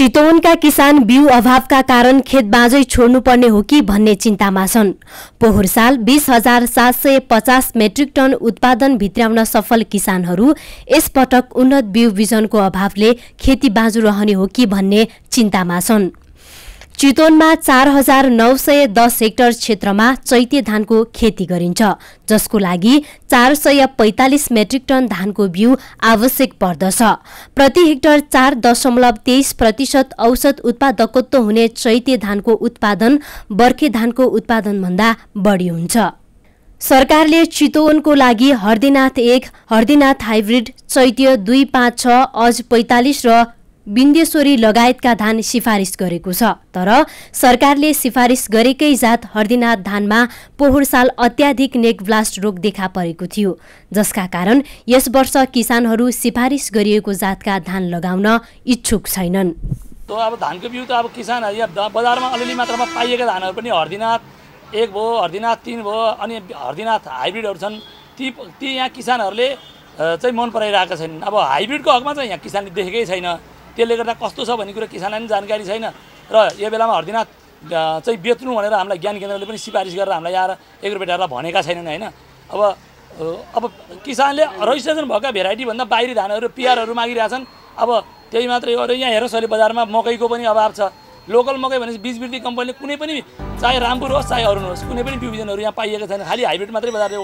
चितवनका किसान बिउ अभावका कारण खेत बाँझै छोड्नुपर्ने हो कि भन्ने चिन्तामा छन् पोहोर साल बिस हजार सात सय पचास मेट्रिक टन उत्पादन भित्राउन सफल किसानहरू यसपटक उन्नत बिउ बिजनको अभावले खेती बाँझो रहने हो कि भन्ने चिन्तामा छन् चितवनमा चार हजार नौ सय दस हेक्टर क्षेत्रमा चैते धानको खेती गरिन्छ जसको लागि चार सय पैँतालिस मेट्रिक टन धानको बिउ आवश्यक पर्दछ प्रति हेक्टर चार दशमलव तेइस प्रतिशत औसत उत्पादकत्व हुने चैते धानको उत्पादन बर्खे धानको उत्पादनभन्दा बढी हुन्छ सरकारले चितवनको लागि हर्दिनाथ एक हर्दिनाथ हाइब्रिड चैत्य दुई पाँच छ अज पैँतालिस र विन्देश्वरी लगायतका धान सिफारिस गरेको छ तर सरकारले सिफारिस गरेकै जात हरिदिनाथ धानमा पोहोर साल अत्याधिक नेक ब्लास्ट रोग देखा परेको थियो जसका कारण यस वर्ष किसानहरू सिफारिस गरिएको जातका धान लगाउन इच्छुक छैनन् अब धानको बिउ त अब किसानहरू बजारमा अलिअलि मात्रामा पाइएका धानहरू पनि हर्दिनाथ एक भयो हरिदिनाथ तिन भयो अनि हरिदिनाथ हाइब्रिडहरू छन् ती ती यहाँ किसानहरूले चाहिँ मन पराइरहेका छैनन् अब हाइब्रिडको हकमा चाहिँ यहाँ किसानले देखेकै छैन त्यसले गर्दा कस्तो छ भन्ने कुरा किसानलाई पनि जानकारी छैन र यो बेलामा हरिदिनाथ चाहिँ बेच्नु भनेर हामीलाई ज्ञान केन्द्रले पनि सिफारिस गरेर हामीलाई आएर एग्रोबेटहरूलाई भनेका छैनन् होइन अब अब किसानले रजिस्ट्रेसन भएका भेराइटीभन्दा बाहिरी धानहरू पिआरहरू मागिरहेछन् अब त्यही मात्रै हो र यहाँ हेर्नुहोस् अहिले बजारमा मकैको पनि अभाव छ लोकल मकै भनेपछि बिज वृद्धि कम्पनीले कुनै पनि चाहे रामपुर होस् चाहे अरुण होस् कुनै पनि डिभिजनहरू यहाँ पाइएको छैन खालि हाइब्रिड मात्रै बजार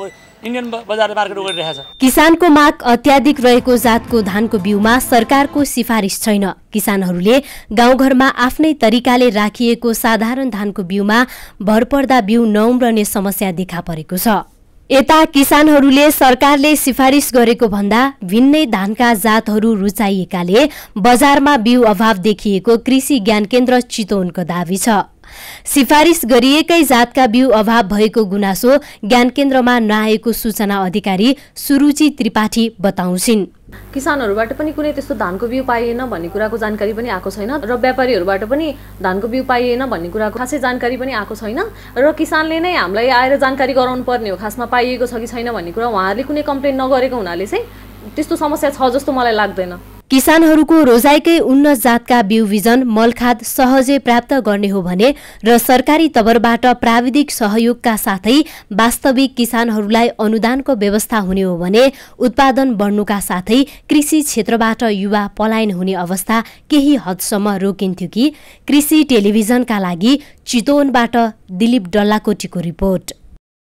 इन्डियन बजार मार्केट गरिरहेको छ किसानको माग अत्याधिक रहेको जातको धानको बिउमा सरकारको सिफारिस छैन किसानहरूले गाउँघरमा आफ्नै तरिकाले राखिएको साधारण धानको बिउमा भरपर्दा बिउ नउम्रने समस्या देखा परेको छ यता किसानहरूले सरकारले सिफारिस गरेको भन्दा भिन्नै धानका जातहरू रुचाइएकाले बजारमा बिउ अभाव देखिएको कृषि ज्ञान केन्द्र चितवनको दावी छ सिफारिस गरिएकै जातका बिउ अभाव भएको गुनासो ज्ञान केन्द्रमा नआएको सूचना अधिकारी सुरुचि त्रिपाठी बताउँछिन् किसानहरूबाट पनि कुनै त्यस्तो धानको बिउ पाइएन भन्ने कुराको जानकारी पनि आएको छैन र व्यापारीहरूबाट पनि धानको बिउ पाइएन भन्ने कुराको खासै जानकारी पनि आएको छैन र किसानले नै हामीलाई आएर जानकारी गराउनु पर्ने हो खासमा पाइएको छ कि छैन भन्ने कुरा उहाँहरूले कुनै कम्प्लेन नगरेको हुनाले चाहिँ त्यस्तो समस्या छ जस्तो मलाई लाग्दैन किसानहरूको रोजाइकै उन्नत जातका बिउ बिजन मलखाद सहजै प्राप्त गर्ने हो भने र सरकारी तवरबाट प्राविधिक सहयोगका साथै वास्तविक किसानहरूलाई अनुदानको व्यवस्था हुने हो भने उत्पादन बढ्नुका साथै कृषि क्षेत्रबाट युवा पलायन हुने अवस्था केही हदसम्म रोकिन्थ्यो कि कृषि टेलिभिजनका लागि चितवनबाट दिलीप डल्लाकोटीको रिपोर्ट